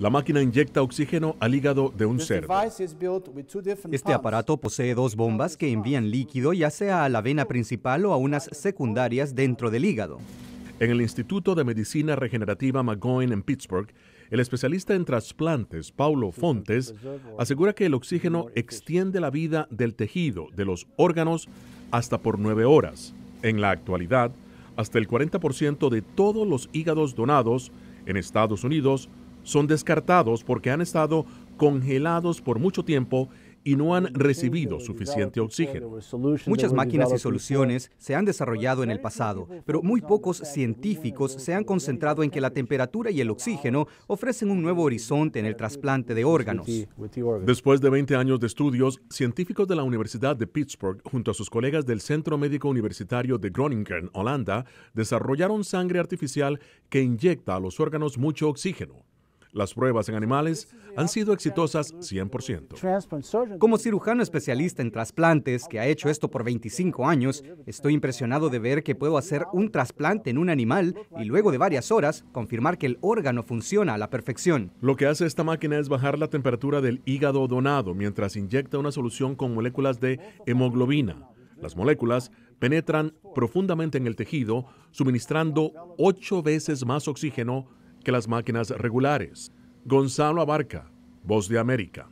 La máquina inyecta oxígeno al hígado de un ser. Este aparato posee dos bombas que envían líquido ya sea a la vena principal o a unas secundarias dentro del hígado. En el Instituto de Medicina Regenerativa mcgoen en Pittsburgh, el especialista en trasplantes, Paulo Fontes, asegura que el oxígeno extiende la vida del tejido, de los órganos, hasta por nueve horas. En la actualidad, hasta el 40% de todos los hígados donados en Estados Unidos son descartados porque han estado congelados por mucho tiempo y no han recibido suficiente oxígeno. Muchas máquinas y soluciones se han desarrollado en el pasado, pero muy pocos científicos se han concentrado en que la temperatura y el oxígeno ofrecen un nuevo horizonte en el trasplante de órganos. Después de 20 años de estudios, científicos de la Universidad de Pittsburgh, junto a sus colegas del Centro Médico Universitario de Groningen, Holanda, desarrollaron sangre artificial que inyecta a los órganos mucho oxígeno. Las pruebas en animales han sido exitosas 100%. Como cirujano especialista en trasplantes, que ha hecho esto por 25 años, estoy impresionado de ver que puedo hacer un trasplante en un animal y luego de varias horas confirmar que el órgano funciona a la perfección. Lo que hace esta máquina es bajar la temperatura del hígado donado mientras inyecta una solución con moléculas de hemoglobina. Las moléculas penetran profundamente en el tejido, suministrando ocho veces más oxígeno que las máquinas regulares. Gonzalo Abarca, Voz de América.